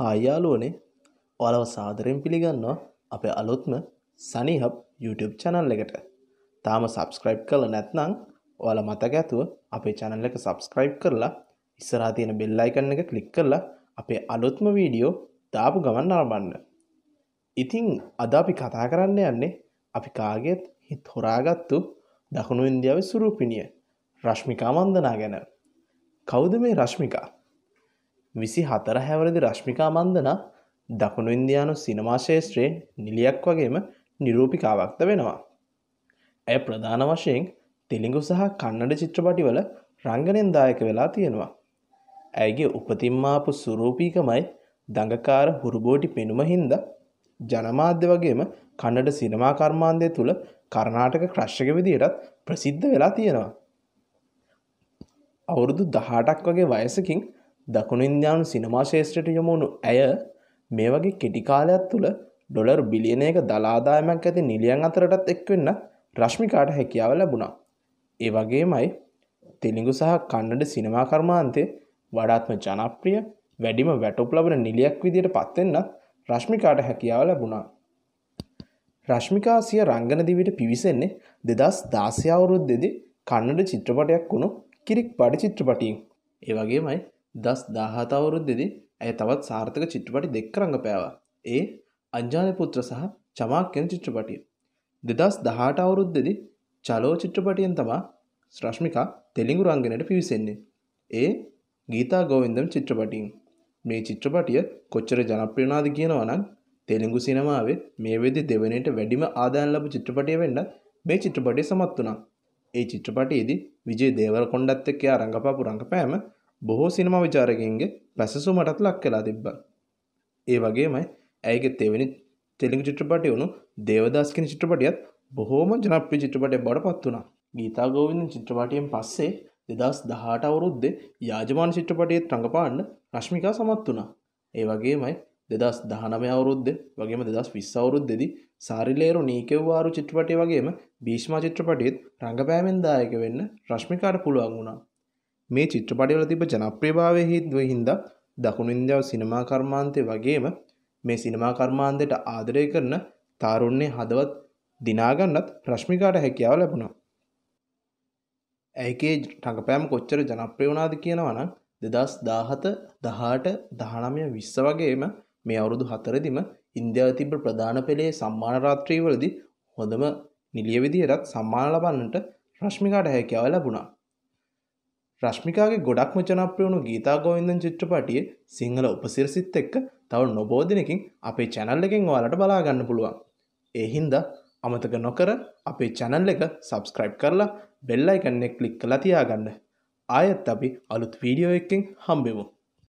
හායාලුවනේ ඔලව සාදරෙන් පිළිගන්නවා අපේ අලුත්ම සනිහබ් YouTube චැනල් එකට තාම සබස්ක්‍රයිබ් කල නැත්නං ඔල මතක ඇතුව අපේ චැනල් එක සබස්ක්‍රයිබ් කරලා ඉස්සරා තියෙන බෙල්ලයිකන්න එක කලික් කරලා අපේ අලුත්ම වීඩියෝ දාපු ගමන් අරබන්න ඉතිං අද අපි කතා කරන්න යන්නේ අපි කාගෙත් හිත් හොරාගත්තු දකුණු ඉන්දියාව සුරූපිණිය රශ්මිකා මන්දනා ගැන කෞද මේ රශ්මිකා විසි හතර හැවරදි රශ්මිකා මන්දන දකුණු ඉන්දයානු සිනමාශේෂත්‍රයෙන් නිලියක් වගේම නිරූපිකාවක්ද වෙනවා. ඇය ප්‍රධාන වශයෙන් තෙළිඟු සහ කන්නඩ චිත්‍රපටිවල රංගනෙන් දායක වෙලා තියෙනවා. ඇයගේ උපතිම්මාපු සුරූපීකමයි දඟකාර හුරුබෝටි පෙනුම හින්ද ජනමාධ්‍ය වගේම කණඩ සිනමා කර්මාන්දය තුළ කරනාටක ක්‍රශ්ක විදියටත් ප්‍රසිද්ධ වෙලා තියෙනවා. අවුරුදු දහටක් වගේ වයසකින් දකුණු ඉන්දයානු සිනමා ශේෂත්‍රයට යොමුණු ඇය මේ වගේ කෙටිකාලයක් තුළ ඩොලර් බිලියනයක දලාදායමක් ඇති නිලියන් අතරටත් එක්වෙන්න රශ්මිකාට හැකියාව ලැබුණා. ඒ වගේමයි තෙළිඟු සහ කන්නඩ සිනමාකර්මාන්තය වඩාත්ම ජනප්‍රිය වැඩිම වැටුප්ලබන නිලියක් විදියට පත්වෙන්නත් රශ්මිකාට හැකියාව ලැබුණා. රශ්මිකා සිය රංගනදිවිට පිවිසෙන්නේ දෙදස් දාසයවුරුද් දෙදි කන්නඩ චිත්‍රපටයක් වුණු කිරික් පඩි චිත්‍රපටින්. ඒවගේමයි දස් දාහතවුරුද්දෙදි ඇය තවත් සාර්ථක චිත්‍රපටි දෙක්කරඟ පෑවා ඒ අංජානපුත්‍ර සහ චමාක්‍යන චිත්‍රපටිය. දෙදස් දහට අවුරුද්දෙදි චලෝ චිත්‍රපටියෙන් තමා ශ්‍රශ්මිකා තෙළිඟු රංගෙනට පිවිසෙන්නේ. ඒ ගීතා ගෝවින්දම් චිත්‍රපටින් මේ චිත්‍රපටිය කොච්චර ජනප්‍රියනාද කියනවනම් තෙළිඟු සිනමාවේ මේ වෙදි දෙවනට වැඩිම ආදායන් ලබ චිත්‍රපටය වෙන්න මේ චිත්‍රපටය සමත් වනා. ඒ චිත්‍රපටයේදී විජේ දේවර කොණ්ඩත් එක්කයා රඟපාපු රඟපෑම බොහෝ සිනමා විචාරකයන්ගේ පැසසුමටත් ලක් කලා තිබ්බා. ඒ වගේමයි ඇයගේ තෙවැනි තෙලිඟු චිත්‍රපටය වුණු දේවදාස් කියන චිත්‍රපටියත් බොහෝම ජනප්‍රිය චිත්‍රපටයක් බවට පත් වුණා. ගීතා ගෝවින්දන් චිත්‍රපටයෙන් පස්සේ 2018 අවුරුද්දේ යාජමාන චිත්‍රපටයේ රඟපාන්න රශ්මිකා සමත් වුණා. ඒ වගේමයි 2019 අවුරුද්දේ වගේම 2020 අවුරුද්දේදී සාරිලේරු නීකෙව්වාරු චිත්‍රපටය වගේම භීෂ්මා චිත්‍රපටයේත් රඟපෑමෙන් දායක වෙන්න රශ්මිකාට පුළුවන් වුණා. මේ චිත්‍රපටවල තිබ ජනප්‍රභාවය හිත්ව හින්දා දකුණු ඉන්දියාව සිනමා කර්මාන්තය වගේම මේ සිනමා කර්මාන්තයට ආදරය කරන තාරුණ්‍යය හදවත් දිනාගන්නත් ප්‍රශ්මිකාට හැකියාව ලැබුණා. ඇයිකේ ටඟපෑම් කොච්චර ජනප්‍රිය වුණාද කියනවනම් දෙදස් දාහත දහට දහනමය විස්ස වගේම මේ අවුරුදු හතරදිම ඉන්දියාව තිබ ප්‍රධාන පෙළේ සම්මාන රාත්‍රීවලදි හොඳම නිලිය විදිහටත් සම්මාන ලබන්නට රශ්මිකාට හැකියාව ලැබුණා. රශ්මිකාගේ ගොඩක්ම ජනප්‍රියුණු ගීතා ගෝවින්දන් චිත්‍රපටියේ සිංහල උපසිරසිත් එක්ක තව නොබෝධනකින් අපේ චැනල් එකෙන් ඔයාලට බලාගන්න පුළුවන්. එහින්ද අමතක නොකර අපේ චැනල් එක සබස්ක්‍රයිබ් කරලා බෙල්ලයි කන්නෙක් ලික් කලා තියාගන්න. ආයත් අපි අලුත් වීඩියෝ එකෙන් හම්බෙමු.